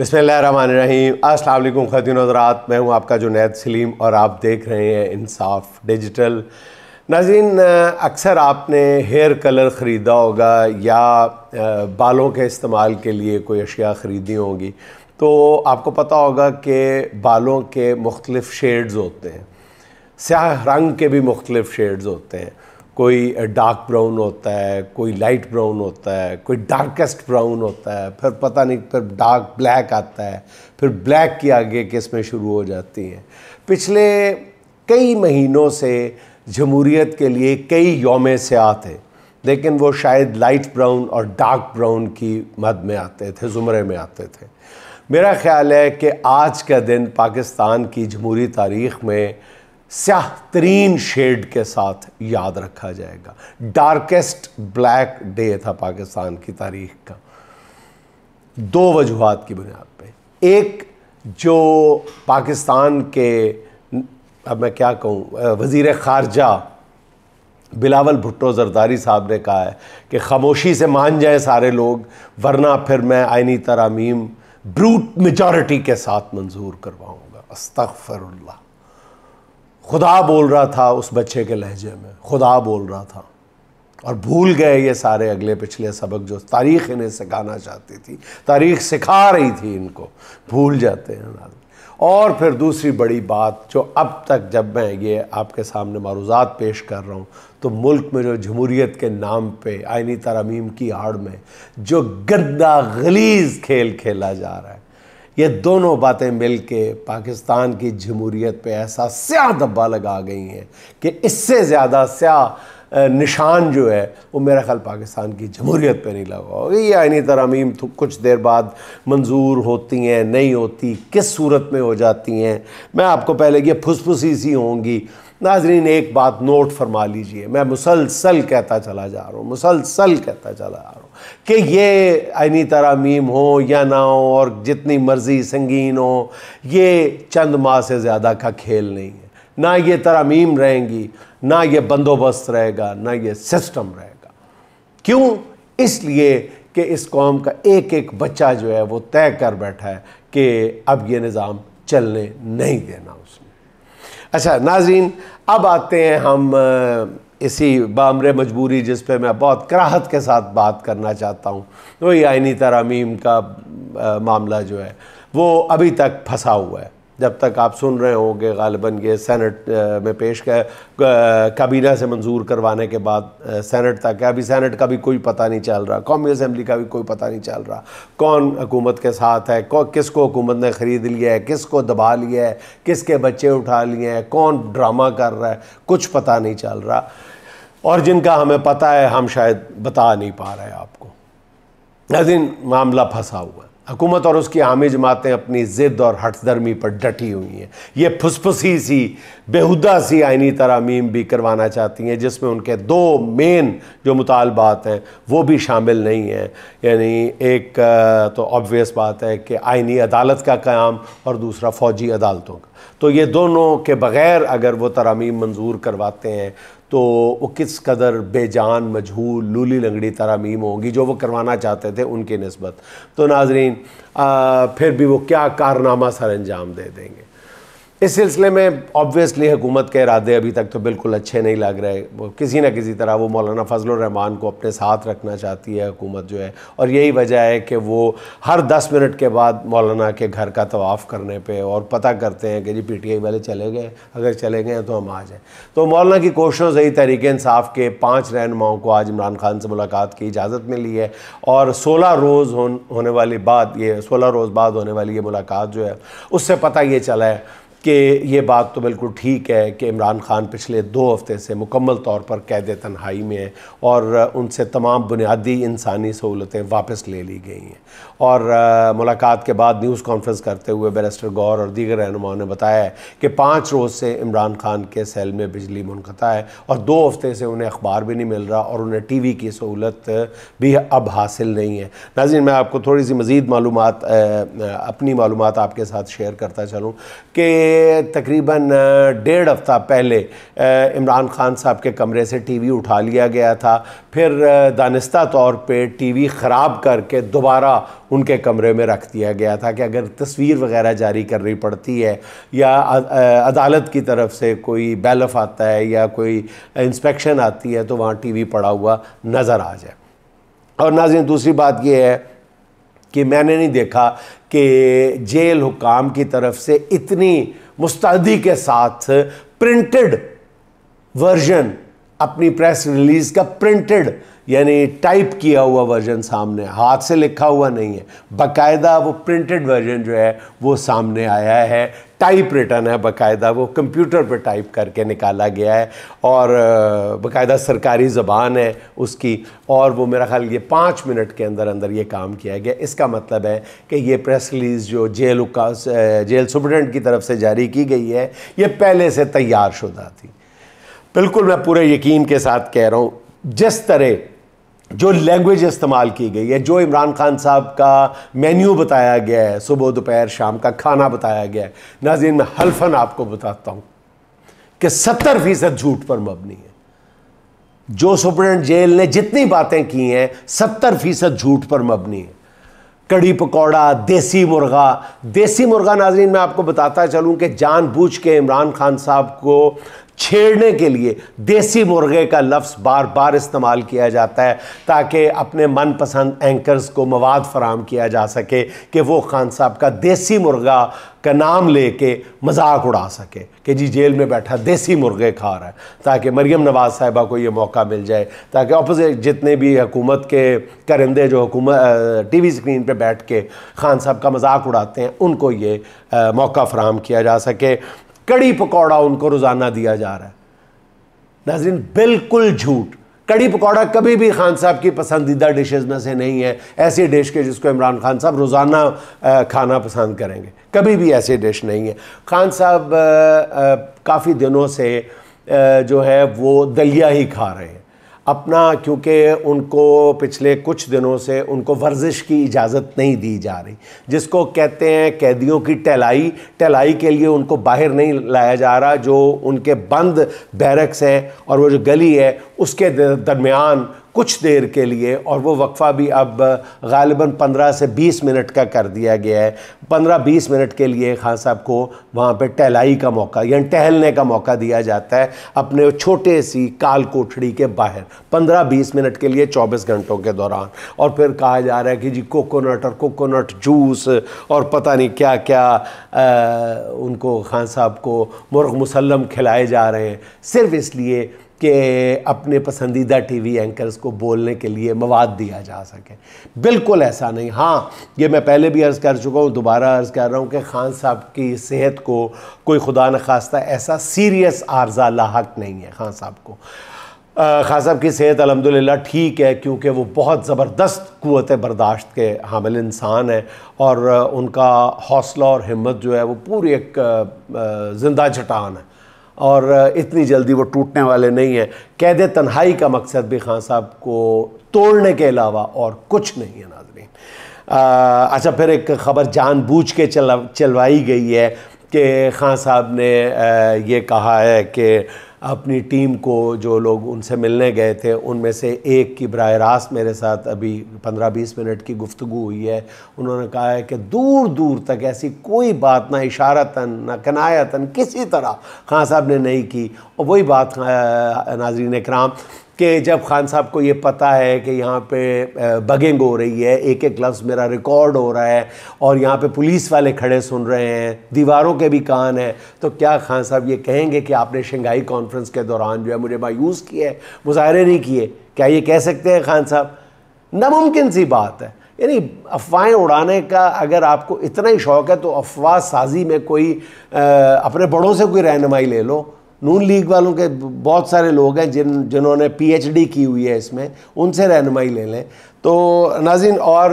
बिसमीम अस्सलाम ख़तिन हजरात मैं हूँ आपका जुनेद सलीम और आप देख रहे हैं इंसाफ डिजिटल नाजीन अक्सर आपने हेयर कलर ख़रीदा होगा या बालों के इस्तेमाल के लिए कोई अशिया ख़रीदी होगी तो आपको पता होगा कि बालों के मुख्तलिफ़ शेड्स होते हैं स्याह रंग के भी मुख्तलिफ़ शेड्स होते हैं कोई डार्क ब्राउन होता है कोई लाइट ब्राउन होता है कोई डार्केस्ट ब्राउन होता है फिर पता नहीं फिर डार्क ब्लैक आता है फिर ब्लैक की आगे किस्में शुरू हो जाती हैं पिछले कई महीनों से जमहूरीत के लिए कई योम से आते लेकिन वो शायद लाइट ब्राउन और डार्क ब्राउन की मद में आते थे ज़ुमरे में आते थे मेरा ख्याल है कि आज का दिन पाकिस्तान की जमहूरी तारीख़ में स्याह तरीन शेड के साथ याद रखा जाएगा डार्केस्ट ब्लैक डे था पाकिस्तान की तारीख का दो वजूहत की बुनियाद पे एक जो पाकिस्तान के अब मैं क्या कहूँ वज़ी ख़ारजा बिलावल भुट्टो जरदारी साहब ने कहा है कि खामोशी से मान जाए सारे लोग वरना फिर मैं आइनी तरामीम ब्रूट मेजॉरिटी के साथ मंजूर करवाऊँगा अस्तफ़रल्ला खुदा बोल रहा था उस बच्चे के लहजे में खुदा बोल रहा था और भूल गए ये सारे अगले पिछले सबक जो तारीख इन्हें सिखाना चाहती थी तारीख सिखा रही थी इनको भूल जाते हैं और फिर दूसरी बड़ी बात जो अब तक जब मैं ये आपके सामने मारूजात पेश कर रहा हूँ तो मुल्क में जो जमहूरीत के नाम पे आइनी तरमीम की आड़ में जो गद्दा गलीज खेल खेला जा रहा है ये दोनों बातें मिलके पाकिस्तान की जमहूरीत पे ऐसा स्याह धब्बा लगा गई हैं कि इससे ज़्यादा स्याह निशान जो है वो मेरा ख्याल पाकिस्तान की जमहूरीत पे नहीं लगा होगा ये आइनी तो कुछ देर बाद मंजूर होती हैं नहीं होती किस सूरत में हो जाती हैं मैं आपको पहले ये फुसफुसी सी होंगी नाजरीन एक बात नोट फरमा लीजिए मैं मुसलसल कहता चला जा रहा हूँ मुसलसल कहता चला जा रहा हूँ कि ये आनी तरह मीम हो या ना हो और जितनी मर्ज़ी संगीन हो ये चंद माह से ज़्यादा का खेल नहीं है ना ये तरामीम रहेंगी ना ये बंदोबस्त रहेगा ना ये सिस्टम रहेगा क्यों इसलिए कि इस कौम का एक एक बच्चा जो है वो तय कर बैठा है कि अब ये निज़ाम चलने नहीं देना उसने अच्छा नाजीन अब आते हैं हम इसी बामर मजबूरी जिस पे मैं बहुत कराहत के साथ बात करना चाहता हूँ वही आइनी तरामीम का आ, मामला जो है वो अभी तक फंसा हुआ है जब तक आप सुन रहे होंगे गालिबन ये सेनेट में पेश कर काबीना से मंजूर करवाने के बाद सेनेट तक है अभी सेनेट का भी कोई पता नहीं चल रहा कौमी असम्बली का भी कोई पता नहीं चल रहा कौन हुकूमत के साथ है कौ किस को हुकूमत ने ख़रीद लिया है किस को दबा लिया है किसके बच्चे उठा लिए हैं कौन ड्रामा कर रहा है कुछ पता नहीं चल रहा और जिनका हमें पता है हम शायद बता नहीं पा रहे आपको नाजिन मामला फंसा हुआ है हुकूमत और उसकी आमी जमातें अपनी ज़िद और हटदर्मी पर डटी हुई हैं ये फुसफुसी सी बेहुदा सी आइनी तरामीम भी करवाना चाहती हैं जिसमें उनके दो मेन जो मुतालबात हैं वो भी शामिल नहीं हैं यानी एक तो ऑबियस बात है कि आइनी अदालत का क़्याम और दूसरा फ़ौजी अदालतों का तो ये दोनों के बग़ैर अगर वो तरामीम मंजूर करवाते हैं तो वो किस कदर बेजान मजहूल लूली लंगड़ी तरामीम होंगी जो वो करवाना चाहते थे उनके नस्बत तो नाजरीन आ, फिर भी वो क्या कारनामा सर अंजाम दे देंगे इस सिलसिले में ऑब्वियसली हुकूमत के इरादे अभी तक तो बिल्कुल अच्छे नहीं लग रहे वो किसी ना किसी तरह वो मौलाना फजल रहमान को अपने साथ रखना चाहती है हुकूमत जो है और यही वजह है कि वो हर दस मिनट के बाद मौलाना के घर का तवाफ़ करने पे और पता करते हैं कि जी पी टी आई वाले चले गए अगर चले गए तो हम आ जाएँ तो मौलाना की कोशिशों से ही तरीके इंसाफ के पाँच रहनुमाओं को आज इमरान खान से मुलाकात की इजाज़त मिली है और सोलह रोज़ होने वाली बात ये सोलह रोज़ बाद होने वाली ये मुलाकात जो है उससे पता ये चला है कि ये बात तो बिल्कुल ठीक है कि इमरान खान पिछले दो हफ्ते से मुकम्मल तौर पर कैद तनहाई में है और उनसे तमाम बुनियादी इंसानी सहूलतें वापस ले ली गई हैं और मुलाकात के बाद न्यूज़ कॉन्फ्रेंस करते हुए बैरिस्टर गौर और दीगर रहनुमाओं ने बताया कि पाँच रोज़ से इमरान खान के सेल में बिजली मुनता है और दो हफ्ते से उन्हें अखबार भी नहीं मिल रहा और उन्हें टी वी की सहूलत भी अब हासिल नहीं है नाजिन मैं आपको थोड़ी सी मज़ीद मालूम अपनी मालूम आपके साथ शेयर करता चलूँ कि तकरीबन डेढ़ हफ्ता पहले इमरान खान साहब के कमरे से टीवी उठा लिया गया था फिर दानिस्ता तौर पे टीवी ख़राब करके दोबारा उनके कमरे में रख दिया गया था कि अगर तस्वीर वगैरह जारी करनी पड़ती है या अदालत की तरफ से कोई बैलफ आता है या कोई इंस्पेक्शन आती है तो वहाँ वी पड़ा हुआ नज़र आ जाए और नाजिन दूसरी बात यह है कि मैंने नहीं देखा कि जेल हुकाम की तरफ से इतनी मुस्तदी के साथ प्रिंटेड वर्जन अपनी प्रेस रिलीज़ का प्रिंटेड यानी टाइप किया हुआ वर्जन सामने हाथ से लिखा हुआ नहीं है बाकायदा वो प्रिंटेड वर्जन जो है वो सामने आया है टाइप रिटर्न है बाकायदा वो कंप्यूटर पर टाइप करके निकाला गया है और बकायदा सरकारी ज़बान है उसकी और वो मेरा ख्याल ये पाँच मिनट के अंदर अंदर ये काम किया गया इसका मतलब है कि ये प्रेस रिलीज़ जो जेल जेल सुप्रेंट की तरफ से जारी की गई है ये पहले से तैयार शुदा थी बिल्कुल मैं पूरे यकीन के साथ कह रहा हूँ जिस तरह जो लैंग्वेज इस्तेमाल की गई है जो इमरान खान साहब का मेन्यू बताया गया है सुबह दोपहर शाम का खाना बताया गया है नाजीन मैं हल्फन आपको बताता हूँ कि सत्तर फीसद झूठ पर मबनी है जो सुप्रेंट जेल ने जितनी बातें की हैं सत्तर फीसद झूठ पर मबनी है कड़ी पकौड़ा देसी मुर्गा देसी मुर्गा नाजरीन मैं आपको बताता चलूँ कि जानबूझ के इमरान खान साहब को छेड़ने के लिए देसी मुर्गे का लफ्स बार बार इस्तेमाल किया जाता है ताकि अपने मनपसंद एंकर्स को मवाद फराम किया जा सके कि वो खान साहब का देसी मुर्गा का नाम लेके मजाक उड़ा सके कि जी जेल में बैठा देसी मुर्गे खा रहा है ताकि मरीम नवाज़ साहिबा को ये मौका मिल जाए ताकि अपोजिट जितने भी हुकूमत के करिंदे जो हुकूमत टी वी स्क्रीन पर बैठ के खान साहब का मजाक उड़ाते हैं उनको ये आ, मौका फराहम किया जा सके कड़ी पकौड़ा उनको रोज़ाना दिया जा रहा है नाजरीन बिल्कुल झूठ कड़ी पकौड़ा कभी भी खान साहब की पसंदीदा डिशेज में से नहीं है ऐसी डिश के जिसको इमरान खान साहब रोज़ाना खाना पसंद करेंगे कभी भी ऐसी डिश नहीं है खान साहब काफ़ी दिनों से जो है वो दलिया ही खा रहे हैं अपना क्योंकि उनको पिछले कुछ दिनों से उनको वर्जिश की इजाज़त नहीं दी जा रही जिसको कहते हैं कैदियों की टहलाई टहलाई के लिए उनको बाहर नहीं लाया जा रहा जो उनके बंद बैरक्स हैं और वो जो गली है उसके दरमियान कुछ देर के लिए और वो वक्फ़ा भी अब गालिबा पंद्रह से बीस मिनट का कर दिया गया है पंद्रह बीस मिनट के लिए खान साहब को वहाँ पर टहलाई का मौका यानी टहलने का मौका दिया जाता है अपने छोटे सी काल कोठड़ी के बाहर पंद्रह बीस मिनट के लिए चौबीस घंटों के दौरान और फिर कहा जा रहा है कि जी कोकोनट और कोकोनट जूस और पता नहीं क्या क्या आ, उनको खान साहब को मुर्ग मुसलम खिलाए जा रहे हैं सिर्फ इसलिए कि अपने पसंदीदा टीवी एंकर्स को बोलने के लिए मवाद दिया जा सके बिल्कुल ऐसा नहीं हाँ ये मैं पहले भी अर्ज़ कर चुका हूँ दोबारा अर्ज़ कर रहा हूँ कि ख़ान साहब की सेहत को कोई खुदा न ऐसा सीरियस आर्जा लाक नहीं है ख़ान साहब को ख़ान साहब की सेहत अलहमदिल्ला ठीक है क्योंकि वो बहुत ज़बरदस्त क़वत बर्दाश्त के हामिल इंसान हैं और उनका हौसला और हिम्मत जो है वो पूरी एक ज़िंदा चटान है और इतनी जल्दी वो टूटने वाले नहीं है कैद तन्हाई का मकसद भी खान साहब को तोड़ने के अलावा और कुछ नहीं है नाजरीन अच्छा फिर एक ख़बर जानबूझ के चला चलवाई गई है कि खान साहब ने ये कहा है कि अपनी टीम को जो लोग उनसे मिलने गए थे उनमें से एक की बरह रास्त मेरे साथ अभी पंद्रह बीस मिनट की गुफ्तु हुई है उन्होंने कहा है कि दूर दूर तक ऐसी कोई बात ना इशारतन ना कनायतन किसी तरह खान साहब ने नहीं की और वही बात नाजरीन कराम कि जब खान साहब को ये पता है कि यहाँ पे बगिंग हो रही है एक एक लफ्ज़ मेरा रिकॉर्ड हो रहा है और यहाँ पे पुलिस वाले खड़े सुन रहे हैं दीवारों के भी कान हैं तो क्या खान साहब ये कहेंगे कि आपने शंघाई कॉन्फ्रेंस के दौरान जो है मुझे मायूस किया है मुजाहरे नहीं किए क्या ये कह सकते हैं खान साहब नामुमकिन सी बात है यानी अफवाहें उड़ाने का अगर आपको इतना ही शौक है तो अफवाह साजी में कोई आ, अपने बड़ों से कोई रहनमाई ले लो नून लीग वालों के बहुत सारे लोग हैं जिन जिन्होंने पीएचडी की हुई है इसमें उनसे रहनमाई ले लें तो नाजिन और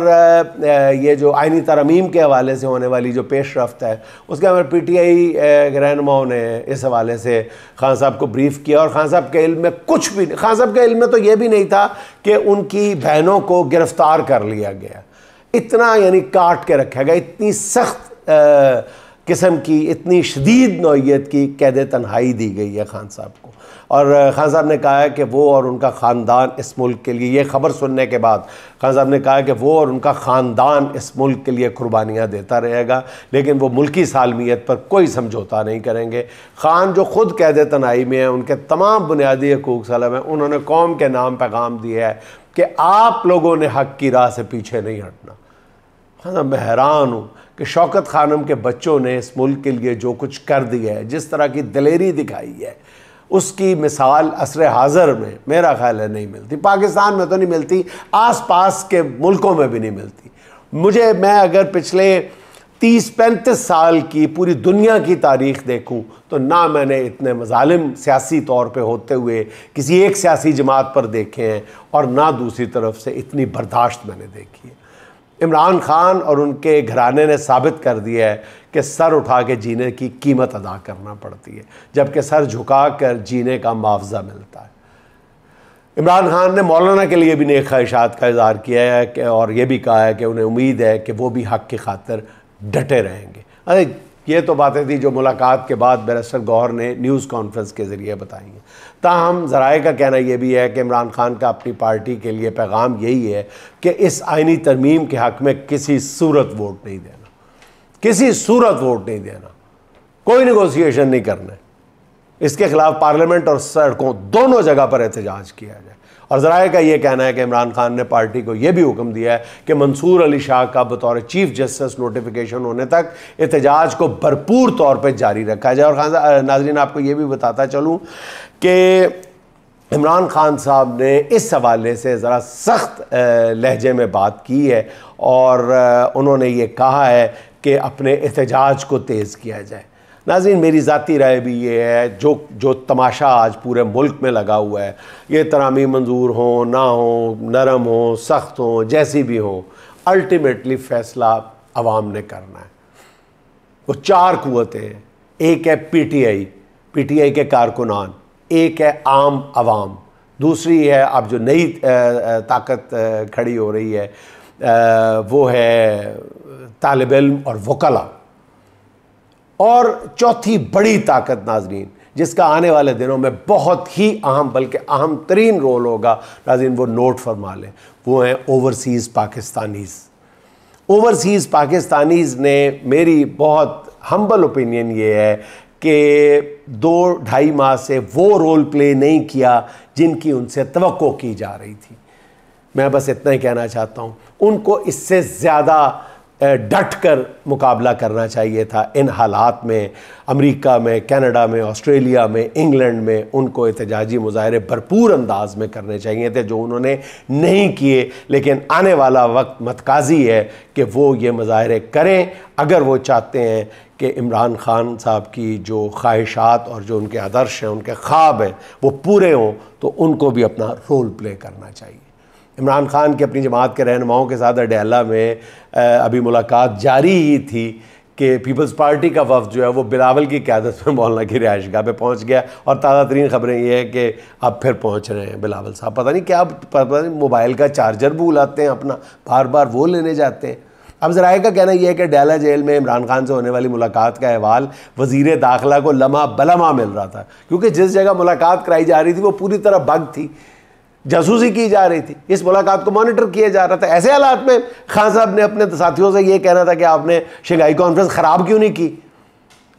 ये जो आइनी तरमीम के हवाले से होने वाली जो पेश रफ्त है उसके हमारे पी टी आई रहनुमाओं ने इस हवाले से खान साहब को ब्रीफ़ किया और खान साहब के इल्म में कुछ भी खान साहब के इल्म में तो ये भी नहीं था कि उनकी बहनों को गिरफ़्तार कर लिया गया इतना यानी काट के रखा गया इतनी सख्त किस्म की इतनी शदीद नौीयत की कैद तनहाई दी गई है खान साहब को और खान साहब ने कहा है कि वो और उनका ख़ानदान इस मुल्क के लिए ये खबर सुनने के बाद खान साहब ने कहा कि वो और उनका ख़ानदान इस मुल्क के लिए कुर्बानियाँ देता रहेगा लेकिन वो मुल्की सालमियत पर कोई समझौता नहीं करेंगे खान जो ख़ुद कैद तनहाई में है उनके तमाम बुनियादी हकूक सलम हैं उन्होंने कौम के नाम पैगाम दिया है कि आप लोगों ने हक की राह से पीछे नहीं हटना हाँ तो मैं हैरान हूँ कि शौकत खानम के बच्चों ने इस मुल्क के लिए जो कुछ कर दिया है जिस तरह की दलेरी दिखाई है उसकी मिसाल असर हाज़र में मेरा ख्याल है नहीं मिलती पाकिस्तान में तो नहीं मिलती आस पास के मुल्कों में भी नहीं मिलती मुझे मैं अगर पिछले तीस पैंतीस साल की पूरी दुनिया की तारीख देखूं तो ना मैंने इतने मजालिम सियासी तौर पे होते हुए किसी एक सियासी जमात पर देखे हैं और ना दूसरी तरफ से इतनी बर्दाश्त मैंने देखी है इमरान खान और उनके घराने ने साबित कर दिया है कि सर उठा के जीने की कीमत अदा करना पड़ती है जबकि सर झुका कर जीने का मुआवजा मिलता है इमरान खान ने मौलाना के लिए भी नेक ख्वाहिशात का इजहार किया है कि और ये भी कहा है कि उन्हें उम्मीद है कि वो भी हक की खातर डटे रहेंगे अरे ये तो बातें थी जो मुलाकात के बाद बैरिस्टर गौहर ने न्यूज़ कॉन्फ्रेंस के ज़रिए बताई हैं ताहम ज़राए का कहना यह भी है कि इमरान खान का अपनी पार्टी के लिए पैगाम यही है कि इस आइनी तरमीम के हक़ में किसी सूरत वोट नहीं देना किसी सूरत वोट नहीं देना कोई निगोसिएशन नहीं करना इसके ख़िलाफ़ पार्लियामेंट और सड़कों दोनों जगह पर एहतजाज किया जाए और ज़राए का ये कहना है कि इमरान खान ने पार्टी को यह भी हुक्म दिया है कि मंसूर अली शाह का बतौर चीफ जस्टिस नोटिफिकेशन होने तक एहतजाज को भरपूर तौर पर जारी रखा जाए और खान नाजरीन आपको ये भी बताता चलूँ कि इमरान खान साहब ने इस हवाले से ज़रा सख्त लहजे में बात की है और उन्होंने ये कहा है कि अपने एहतजाज को तेज़ किया जाए नाजीन मेरी ज़ाती राय भी ये है जो जो तमाशा आज पूरे मुल्क में लगा हुआ है ये तरामी मंजूर हों ना हों नरम हों सख्त हो जैसी भी हो अल्टीमेटली फ़ैसला आवाम ने करना है वो चार कुतें हैं एक है P T I P T I के कारकुनान एक है आम आवाम दूसरी है अब जो नई ताकत खड़ी हो रही है वो है तालब इम और वकला और चौथी बड़ी ताकत नाजरीन जिसका आने वाले दिनों में बहुत ही अहम बल्कि अहम तरीन रोल होगा नाजीन वो नोट फरमा लें वो हैं ओवरसीज़ पाकिस्तानीज़ ओवरसीज़ पाकिस्तानीज़ ने मेरी बहुत हम्बल ओपिनियन ये है कि दो ढाई माह से वो रोल प्ले नहीं किया जिनकी उनसे तो की जा रही थी मैं बस इतना ही कहना चाहता हूँ उनको इससे ज़्यादा डट कर मुकाबला करना चाहिए था इन हालात में अमेरिका में कनाडा में ऑस्ट्रेलिया में इंग्लैंड में उनको एहतजाजी मुजाहरे भरपूर अंदाज में करने चाहिए थे जो उन्होंने नहीं किए लेकिन आने वाला वक्त मतकाजी है कि वो ये मुजाहरे करें अगर वो चाहते हैं कि इमरान खान साहब की जो ख्वाहिशात और जो उनके आदर्श हैं उनके ख्वाब हैं वो पूरे हों तो उनको भी अपना रोल प्ले करना चाहिए इमरान खान के अपनी जमात के रहनुमाओं के साथ अडेला में अभी मुलाकात जारी ही थी कि पीपल्स पार्टी का वफ जो है वो बिलावल की क्यादत में मौलाना की रिहाइश गाह पर पहुँच गया और ताज़ा तरीन ख़बरें ये है कि अब फिर पहुँच रहे हैं बिलावल साहब पता नहीं क्या पता नहीं मोबाइल का चार्जर बुलाते हैं अपना बार बार वो लेने जाते हैं अब जराए का कहना यह है कि डेला जेल में इमरान खान से होने वाली मुलाकात का अहवाल वजीर दाखिला को लमह बलमा मिल रहा था क्योंकि जिस जगह मुलाकात कराई जा रही थी वो पूरी तरह बग थी जासूसी की जा रही थी इस मुलाकात को मॉनिटर किया जा रहा था ऐसे हालात में खान साहब ने अपने साथियों से ये कहना था कि आपने शंघाई कॉन्फ्रेंस ख़राब क्यों नहीं की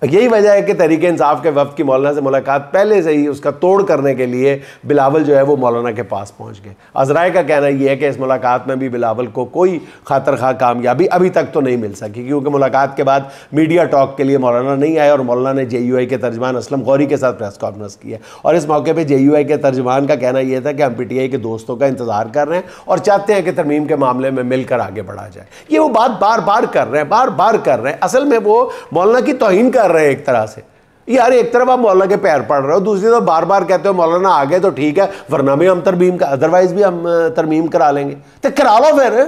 यही वजह है कि तरीके इंसाफ के वफ की मौलाना से मुलाकात पहले से ही उसका तोड़ करने के लिए बिलावल जो है वो मौलाना के पास पहुंच गए अजराय का कहना यह है कि इस मुलाकात में भी बिलावल को कोई खातर खा कामयाबी अभी तक तो नहीं मिल सकी क्योंकि मुलाकात के बाद मीडिया टॉक के लिए मौलाना नहीं आए और मौलाना ने जे यू आई के तर्जमान असलम गौरी के साथ प्रेस कॉन्फ्रेंस की है और इस मौके पर जे यू आई के तर्जमान का कहना यह था कि हम पी टी आई के दोस्तों का इंतज़ार कर रहे हैं और चाहते हैं कि तरमीम के मामले में मिलकर आगे बढ़ा जाए ये वो बात बार बार कर रहे हैं बार बार कर रहे हैं असल में वो मौलाना की तोहन कर कर रहे हैं एक तरह से यार एक तरफ आप मौलाना के पैर पड़ रहे हो दूसरी तरफ बार बार कहते हो मौलाना आ गए तो ठीक है वरना भी हम तरमीम का अदरवाइज भी हम तरमीम करा लेंगे तो करा लो फिर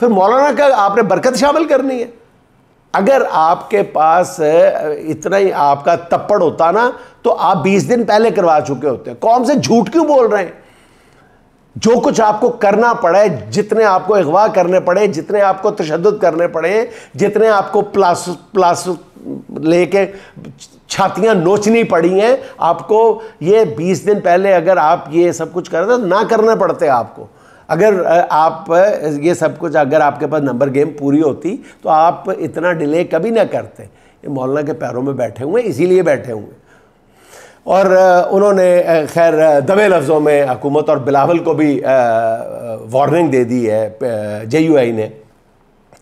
फिर मौलाना का आपने बरकत शामिल करनी है अगर आपके पास इतना ही आपका तप्पड़ होता ना तो आप 20 दिन पहले करवा चुके होते हैं कौन से झूठ क्यों बोल रहे हैं जो कुछ आपको करना पड़े जितने आपको अगवा करने पड़े जितने आपको तशद करने पड़े जितने आपको प्लास प्लास लेके छातियां नोचनी पड़ी हैं आपको ये 20 दिन पहले अगर आप ये सब कुछ कर रहे तो ना करने पड़ते आपको अगर आप ये सब कुछ अगर आपके पास नंबर गेम पूरी होती तो आप इतना डिले कभी ना करते ये मौलाना के पैरों में बैठे हुए इसीलिए बैठे हुए और उन्होंने खैर दबे लफ्ज़ों में हुकूमत और बिलावल को भी वार्निंग दे दी है जे ने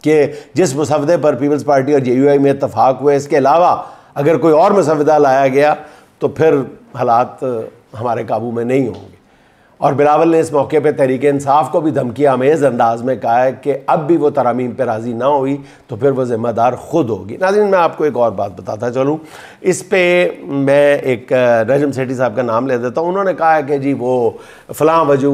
कि जिस मुसवदे पर पीपल्स पार्टी और जे में इतफाक़ हुए इसके अलावा अगर कोई और मुसवदा लाया गया तो फिर हालात हमारे काबू में नहीं होंगे और बिलावल ने इस मौके पर तहरीक इंसाफ को भी धमकी आमेज़ अंदाज में कहा है कि अब भी वो तरामीम पर राज़ी ना हुई तो फिर वह ज़िम्मेदार ख़ुद होगी नाजिन मैं आपको एक और बात बताता चलूँ इस पर मैं एक रजम सेठी साहब का नाम ले देता हूँ उन्होंने कहा है कि जी वो फ़लाँ वजू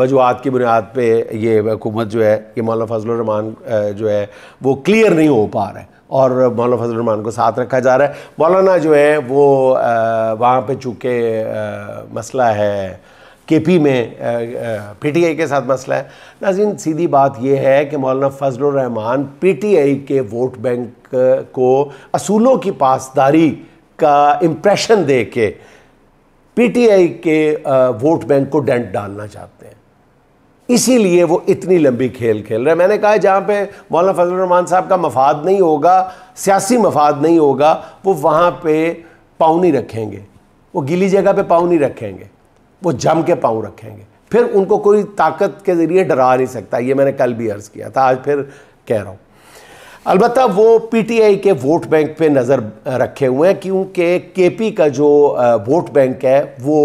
वजूहत की बुनियाद पर ये हुकूमत जो है ये मौलाना फजलरहमान जो है वो क्लियर नहीं हो पा रहा है और मौलाना फजलरहमान को साथ रखा जा रहा है मौलाना जो है वो वहाँ पर चूँकि मसला है केपी में पीटीआई के साथ मसला है नाजिन सीधी बात यह है कि मौलाना फजल टी पीटीआई के वोट बैंक को असूलों की पासदारी का इम्प्रेशन दे के पीटीआई के वोट बैंक को डेंट डालना चाहते हैं इसीलिए वो इतनी लंबी खेल खेल रहे हैं मैंने कहा जहाँ पे मौलाना फजल रहमान साहब का मफाद नहीं होगा सियासी मफाद नहीं होगा वो वहाँ पे पाँव नहीं रखेंगे वो गीली जगह पे पाँव नहीं रखेंगे वो जम के पाँव रखेंगे फिर उनको कोई ताकत के ज़रिए डरा नहीं सकता ये मैंने कल भी अर्ज़ किया था आज फिर कह रहा हूँ अलबत् वो पीटीआई के वोट बैंक पे नज़र रखे हुए हैं क्योंकि केपी का जो वोट बैंक है वो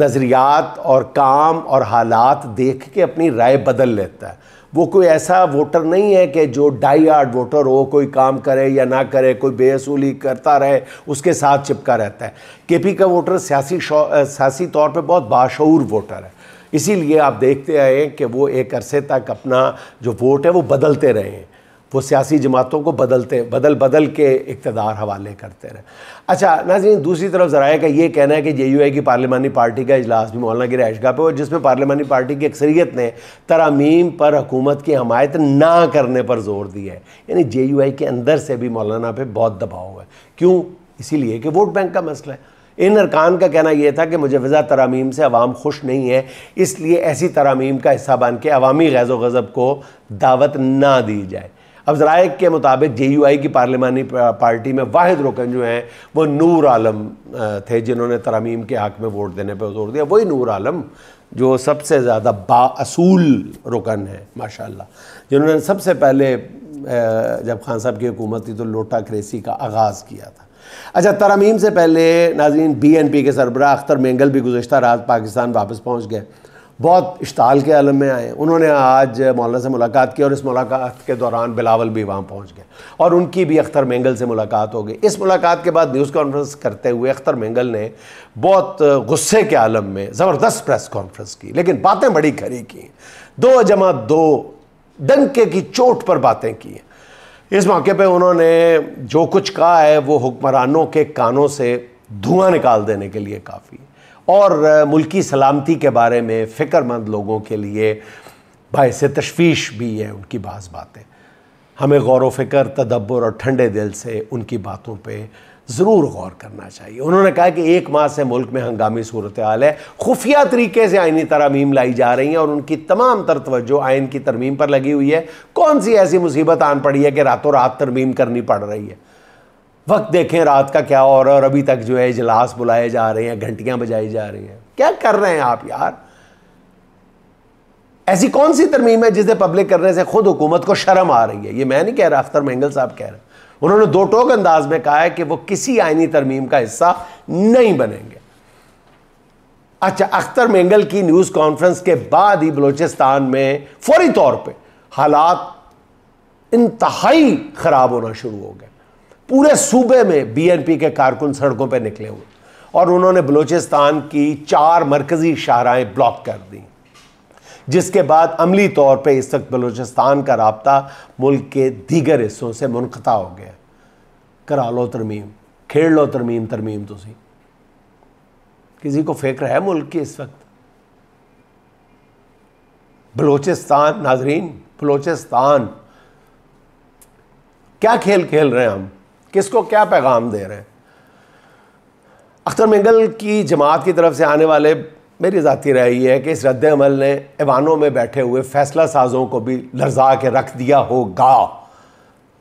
नज़रियात और काम और हालात देख के अपनी राय बदल लेता है वो कोई ऐसा वोटर नहीं है कि जो डाई आर्ट वोटर हो कोई काम करे या ना करे कोई बेअसूली करता रहे उसके साथ चिपका रहता है केपी का वोटर सियासी सियासी तौर पे बहुत बाशूर वोटर है इसीलिए आप देखते आए कि वो एक अरसे तक अपना जो वोट है वो बदलते रहे हैं वो सियासी जमातों को बदलते बदल बदल के इकतदार हवाले करते रहे अच्छा जी दूसरी तरफ जराए का ये कहना है कि जे यू आई की पार्लिमानी पार्टी का इजलास भी मौलाना की रहायशगाह पर और जिसमें पार्लिमानी पार्टी की अक्सरियत ने तरामीम पर हुकूमत की हमायत ना करने पर जोर दिया है यानी जे यू आई के अंदर से भी मौलाना पर बहुत दबाव है क्यों इसीलिए कि वोट बैंक का मसला है इन अरकान का कहना यह था कि मुजवज़ा तरामीम से अवाम खुश नहीं है इसलिए ऐसी तरामीम का हिस्सा बन के अवामी गैज़ गज़ब को दावत ना दी जाए अब जराए के मुताबिक जे यू आई की पार्लियामानी पार्टी में वाहिद रुकन जो हैं वो नूर आलम थे जिन्होंने तरामीम के हक में वोट देने पर जोर दिया वही नूर आलम जो सबसे ज़्यादा बासूल रुकन है माशा जिन्होंने सबसे पहले जब खान साहब की हुकूमत थी तो लोटा क्रेसी का आगाज़ किया था अच्छा तरामीम से पहले नाजीन बी एन पी के सरबराह अख्तर मेंगल भी गुजशत रात पाकिस्तान वापस पहुँच गए बहुत इश्ताल के आलम में आए उन्होंने आज मौलाना से मुलाकात की और इस मुलाकात के दौरान बिलावल भी वहाँ पहुँच गए और उनकी भी अख्तर मेंगल से मुलाकात हो गई इस मुलाकात के बाद न्यूज़ कॉन्फ्रेंस करते हुए अख्तर मेंगल ने बहुत गुस्से के आलम में ज़बरदस्त प्रेस कॉन्फ्रेंस की लेकिन बातें बड़ी खड़ी की दो जमा दो डंके की चोट पर बातें की इस मौके पर उन्होंने जो कुछ कहा है वो हुक्मरानों के कानों से धुआं निकाल देने के लिए काफ़ी और मुल्की सलामती के बारे में फ़िक्रमंद लोगों के लिए से तशवीश भी है उनकी बाज़ बातें हमें गौर वफ़िक्र तदब्बर और ठंडे दिल से उनकी बातों पर ज़रूर गौर करना चाहिए उन्होंने कहा कि एक माह से मुल्क में हंगामी सूरत हाल है खुफिया तरीके से आइनी तरामीम लाई जा रही हैं और उनकी तमाम तर तवज्जो आइन की तरमीम पर लगी हुई है कौन सी ऐसी मुसीबत आन पड़ी है कि रातों रात तरमीम करनी पड़ रही है वक्त देखें रात का क्या और और अभी तक जो है इजलास बुलाए जा रहे हैं घंटियां बजाई जा रही हैं क्या कर रहे हैं आप यार ऐसी कौन सी तरमीम है जिसे पब्लिक करने से खुद हुकूमत को शर्म आ रही है ये मैं नहीं कह रहा अख्तर मंगल साहब कह रहे हैं उन्होंने दो टोक अंदाज में कहा है कि वो किसी आइनी तरमीम का हिस्सा नहीं बनेंगे अच्छा अख्तर मंगल की न्यूज़ कॉन्फ्रेंस के बाद ही बलोचिस्तान में फौरी तौर पर हालात इंतहाई ख़राब होना शुरू हो गए पूरे सूबे में बीएनपी के कारकुन सड़कों पर निकले हुए और उन्होंने बलूचिस्तान की चार मरकजी शाहराएं ब्लॉक कर दी जिसके बाद अमली तौर पर इस वक्त बलूचिस्तान का रबता मुल्क के दीगर हिस्सों से मुनता हो गया करा लो तरमीम खेल लो तरमीम तरमीम तुम तो किसी को फिक्र है मुल्क की इस वक्त बलूचिस्तान नाजरीन बलूचिस्तान क्या खेल खेल रहे हैं हम किसको क्या पैगाम दे रहे हैं अख्तर मंगल की जमात की तरफ से आने वाले मेरी ज़ाती राय है कि इस रद्द अमल ने ऐवानों में बैठे हुए फैसला साजों को भी लर्जा के रख दिया होगा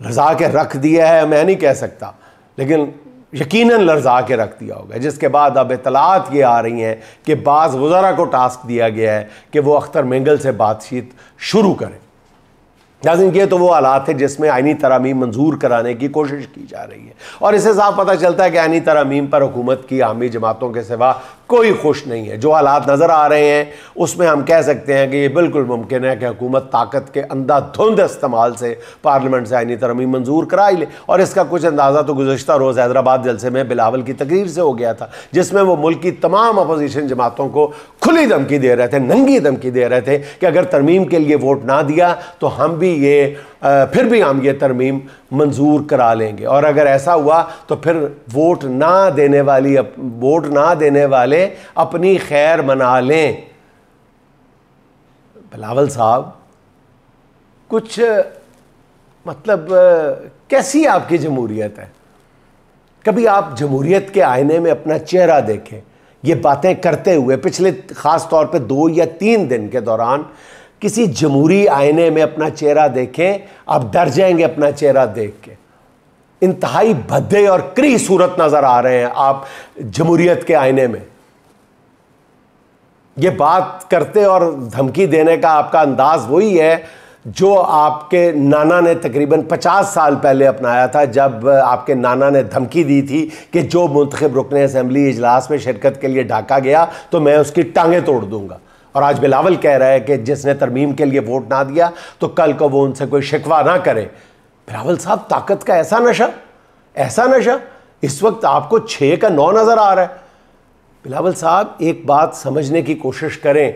लर्जा के रख दिया है मैं नहीं कह सकता लेकिन यकीनन लर्जा के रख दिया होगा जिसके बाद अब इतलात ये आ रही हैं कि बाज़ वज़रा को टास्क दिया गया है कि वो अख्तर मंगल से बातचीत शुरू करें नाजिन ये तो वो हालात है जिसमें आइनी तरामीम मंजूर कराने की कोशिश की जा रही है और इससे साफ पता चलता है कि आइनी तरामीम पर हुकूमत की आमी जमातों के सिवा कोई खुश नहीं है जो हालात नज़र आ रहे हैं उसमें हम कह सकते हैं कि ये बिल्कुल मुमकिन है कि हुकूमत ताकत के अंधाधुंध इस्तेमाल से पार्लियामेंट से आईनी तरमी मंजूर करा ही ले और इसका कुछ अंदाज़ा तो गुजशत रोज़ हैदराबाद जलसे में बिलावल की तकरीर से हो गया था जिसमें वो मुल्क की तमाम अपोजिशन जमातों को खुली धमकी दे रहे थे नंगी धमकी दे रहे थे कि अगर तरमीम के लिए वोट ना दिया तो हम भी ये फिर भी हम ये तरमीम मंजूर करा लेंगे और अगर ऐसा हुआ तो फिर वोट ना देने वाली वोट ना देने वाले अपनी खैर मना लें बिलावल साहब कुछ मतलब कैसी आपकी जमहूरियत है कभी आप जमहूरियत के आईने में अपना चेहरा देखें ये बातें करते हुए पिछले ख़ास तौर पे दो या तीन दिन के दौरान किसी जमहूरी आईने में अपना चेहरा देखें आप डर जाएंगे अपना चेहरा देख के इंतहाई भद्दे और क्री सूरत नज़र आ रहे हैं आप जमहूरियत के आईने में ये बात करते और धमकी देने का आपका अंदाज वही है जो आपके नाना ने तकरीबन 50 साल पहले अपनाया था जब आपके नाना ने धमकी दी थी कि जो मुंतब रुकने असम्बली इजलास में शिरकत के लिए ढाका गया तो मैं उसकी टांगें तोड़ दूंगा और आज बिलावल कह रहा है कि जिसने तरमीम के लिए वोट ना दिया तो कल को वो उनसे कोई शिकवा ना करे बिलावल साहब ताकत का ऐसा नशा ऐसा नशा इस वक्त आपको छः का नौ नज़र आ रहा है बिलावल साहब एक बात समझने की कोशिश करें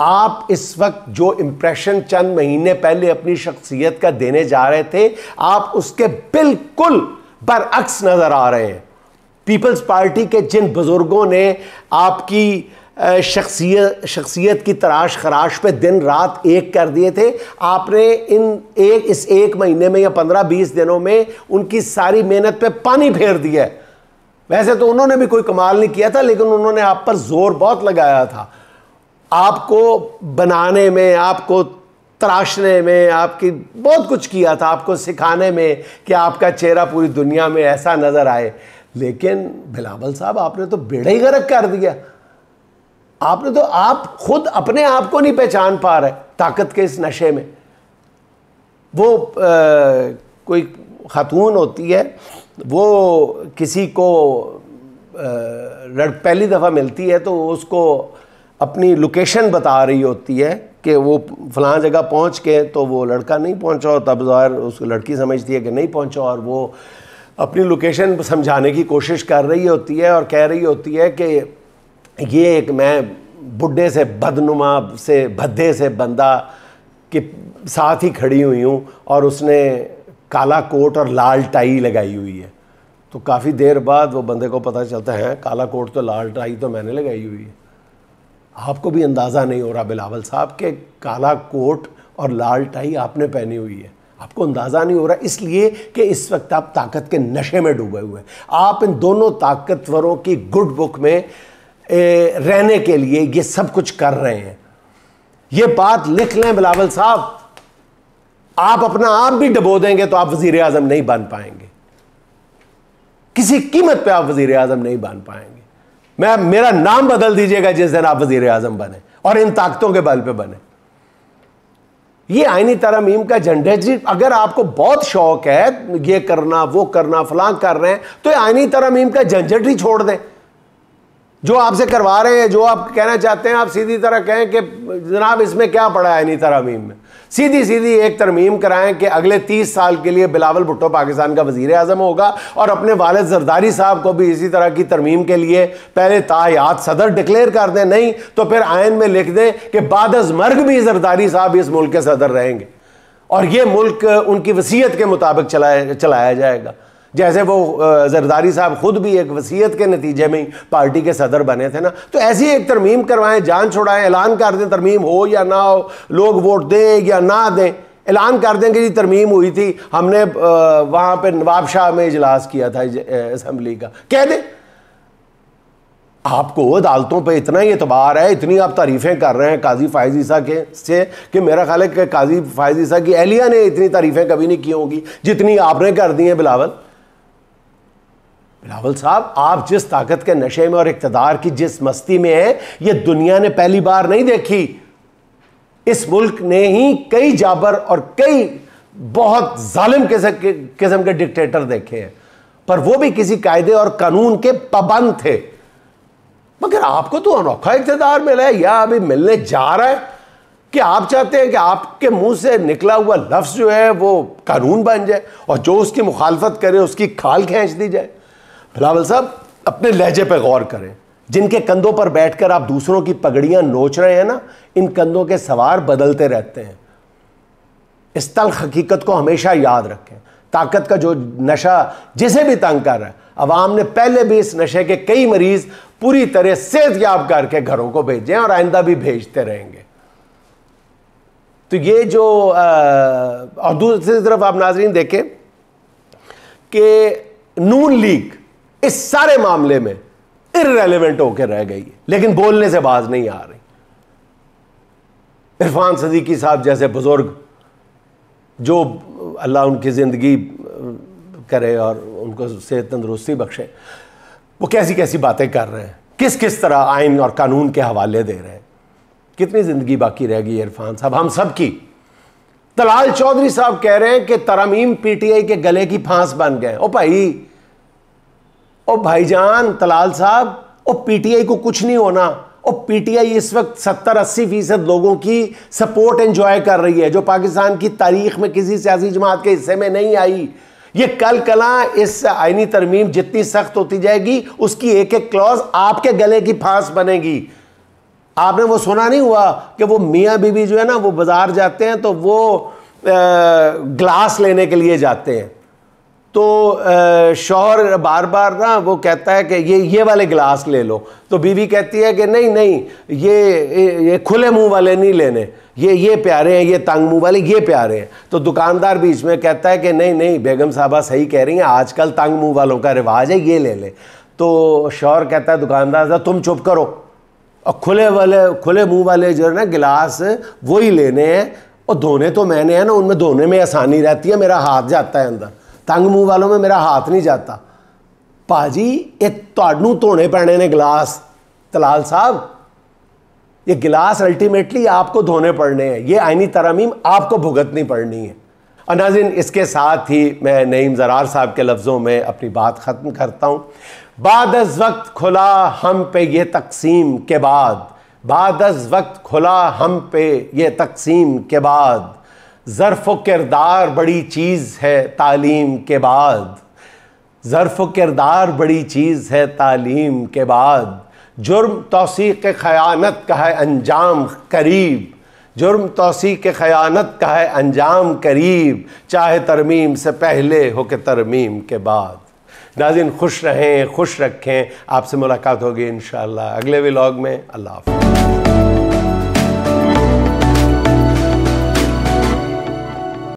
आप इस वक्त जो इम्प्रेशन चंद महीने पहले अपनी शख्सियत का देने जा रहे थे आप उसके बिल्कुल बरअक्स नज़र आ रहे हैं पीपल्स पार्टी के जिन बुज़ुर्गों ने आपकी शख्सियत शख्सियत की तराश खराश पे दिन रात एक कर दिए थे आपने इन एक इस एक महीने में या पंद्रह बीस दिनों में उनकी सारी मेहनत पे पानी फेर दिया वैसे तो उन्होंने भी कोई कमाल नहीं किया था लेकिन उन्होंने आप पर जोर बहुत लगाया था आपको बनाने में आपको तराशने में आपकी बहुत कुछ किया था आपको सिखाने में कि आपका चेहरा पूरी दुनिया में ऐसा नज़र आए लेकिन बिलावल साहब आपने तो बेड़ा ही गर्क कर दिया आपने तो आप खुद अपने आप को नहीं पहचान पा रहे ताकत के इस नशे में वो आ, कोई खातून होती है वो किसी को पहली दफ़ा मिलती है तो उसको अपनी लोकेशन बता रही होती है कि वो फलां जगह पहुंच के तो वो लड़का नहीं पहुंचा और तब ज़ाहिर उसको लड़की समझती है कि नहीं पहुंचा और वो अपनी लोकेशन समझाने की कोशिश कर रही होती है और कह रही होती है कि ये एक मैं बुढ़े से बदनुमा से भद्दे से बंदा के साथ ही खड़ी हुई हूँ और उसने काला कोट और लाल टाई लगाई हुई है तो काफ़ी देर बाद वो बंदे को पता चलता है काला कोट तो लाल टाई तो मैंने लगाई हुई है आपको भी अंदाज़ा नहीं हो रहा बिलावल साहब के काला कोट और लाल टाई आपने पहनी हुई है आपको अंदाज़ा नहीं हो रहा इसलिए कि इस वक्त आप ताकत के नशे में डूबे हुए हैं आप इन दोनों ताकतवरों की गुड बुक में रहने के लिए ये सब कुछ कर रहे हैं ये बात लिख लें बिलावल साहब आप अपना आप भी डबो देंगे तो आप वजीर आजम नहीं बन पाएंगे किसी कीमत पे आप वजीर आजम नहीं बन पाएंगे मैं मेरा नाम बदल दीजिएगा जिस दिन आप वजीर आजम बने और इन ताकतों के बल पे बने ये आईनी तरमीम का झंडे जी अगर आपको बहुत शौक है ये करना वो करना फलां कर रहे हैं तो आइनी तरमीम का झंझट ही छोड़ दें जो आपसे करवा रहे हैं जो आप कहना चाहते हैं आप सीधी तरह कहें कि जनाब इसमें क्या पड़ा है नहीं तरमीम में सीधी सीधी एक तरमीम कराएं कि अगले तीस साल के लिए बिलावल भुट्टो पाकिस्तान का वजीर अजम होगा और अपने वालद जरदारी साहब को भी इसी तरह की तरमीम के लिए पहले तायात सदर डिक्लेयर कर दें नहीं तो फिर आयन में लिख दें कि बाद मर्ग भी जरदारी साहब इस मुल्क के सदर रहेंगे और ये मुल्क उनकी वसीयत के मुताबिक चलाया चलाया जाएगा जैसे वो जरदारी साहब खुद भी एक वसीयत के नतीजे में ही पार्टी के सदर बने थे ना तो ऐसी एक तरमीम करवाएं जान छुड़ाएं ऐलान कर दें तरमीम हो या ना हो लोग वोट दें या ना दें ऐलान कर दें कि जी तरमीम हुई थी हमने वहाँ पर नवाब शाह में इजलास किया था असम्बली का कह दें आपको अदालतों पे इतना ही एतबार है इतनी आप तारीफ़ें कर रहे हैं काजी फायजीसा के से कि मेरा ख्याल है कि काजी फायजीसा की एहलिया ने इतनी तारीफ़ें कभी नहीं की होंगी जितनी आपने कर दी हैं बिलावल बिलावल साहब आप जिस ताकत के नशे में और इकतदार की जिस मस्ती में हैं ये दुनिया ने पहली बार नहीं देखी इस मुल्क ने ही कई जाबर और कई बहुत जालिम किस्म के डिक्टेटर देखे हैं पर वो भी किसी कायदे और कानून के पाबंद थे मगर आपको तो अनोखा इकतदार मिला है या अभी मिलने जा रहा है कि आप चाहते हैं कि आपके मुंह से निकला हुआ लफ्ज़ जो है वो कानून बन जाए और जो उसकी मुखालफत करे उसकी खाल खींच दी जाए बिलावल साहब अपने लहजे पर गौर करें जिनके कंधों पर बैठकर आप दूसरों की पगड़ियां नोच रहे हैं ना इन कंधों के सवार बदलते रहते हैं इस तंग हकीकत को हमेशा याद रखें ताकत का जो नशा जिसे भी तंग कर रहा है अवाम ने पहले भी इस नशे के कई मरीज पूरी तरह सेहत याब करके घरों को भेजे और आइंदा भी भेजते रहेंगे तो ये जो आ, और दूसरी तरफ आप नाजरीन देखें कि नून लीग इस सारे मामले में इरेलीवेंट होकर रह गई है लेकिन बोलने से बाज नहीं आ रही इरफान सदीकी साहब जैसे बुज़ुर्ग जो अल्लाह उनकी ज़िंदगी करे और उनको सेहत तंदरुस्ती बख्शे वो कैसी कैसी बातें कर रहे हैं किस किस तरह आइन और कानून के हवाले दे रहे हैं कितनी ज़िंदगी बाकी रह गई इरफान साहब हम सब की तलाल चौधरी साहब कह रहे हैं कि तरमीम पीटीआई के गले की फांस बन गए ओ भाई और भाईजान तलाल साहब और पीटीआई को कुछ नहीं होना और पीटीआई इस वक्त सत्तर अस्सी फीसद लोगों की सपोर्ट एंजॉय कर रही है जो पाकिस्तान की तारीख में किसी सियासी जमात के हिस्से में नहीं आई ये कल कला इस आइनी तरमीम जितनी सख्त होती जाएगी उसकी एक एक क्लॉज आपके गले की फांस बनेगी आपने वो सुना नहीं हुआ कि वो मियाँ बीबी जो है ना वो बाज़ार जाते हैं तो वो ग्लास लेने के लिए जाते हैं तो शोहर बार बार ना वो कहता है कि ये ये वाले गिलास ले लो तो बीवी कहती है कि नहीं नहीं ये ये खुले मुंह वाले नहीं लेने ये ये प्यारे हैं ये तंग मुंह वाले ये प्यारे हैं तो दुकानदार बीच में कहता है कि नहीं नहीं बेगम साहबा सही कह रही हैं आजकल तंग मुंह वालों का रिवाज है ये ले ले तो शोहर कहता है दुकानदार साहब तुम चुप करो और खुले वाले खुले मुँह वाले जो है ना गिलास वही लेने हैं और धोने तो मैंने है ना उनमें धोने में आसानी रहती है मेरा हाथ जाता है अंदर तंग ਮੂੰਹ वालों में मेरा हाथ नहीं जाता भाजी ये ਤੁਹਾਨੂੰ धोने पैने ने गिलास तलाल साहब ये गिलास अल्टीमेटली आपको धोने पड़ने हैं ये आइनी तरामीम आपको भुगतनी पड़नी है अनाजिन इसके साथ ही मैं नईम ज़रार साहब के लफ्ज़ों में अपनी बात ख़त्म करता हूँ बाद अज वक्त खुला हम पे ये तकसीम के बाद बाद अज वक्त खुला हम पे ये तकसीम के बाद ज़रफ़ किरदार बड़ी चीज़ है तालीम के बाद ज़रफ़ किरदार बड़ी चीज़ है तालीम के बाद जुर्म के ख़यानत का है अंजाम करीब जुर्म के ख़यानत का है अंजाम करीब चाहे तरमीम से पहले हो के तरमीम के बाद नाजिन खुश रहें खुश रखें आपसे मुलाकात होगी इन अगले व्लॉग में अल्लाह हाफ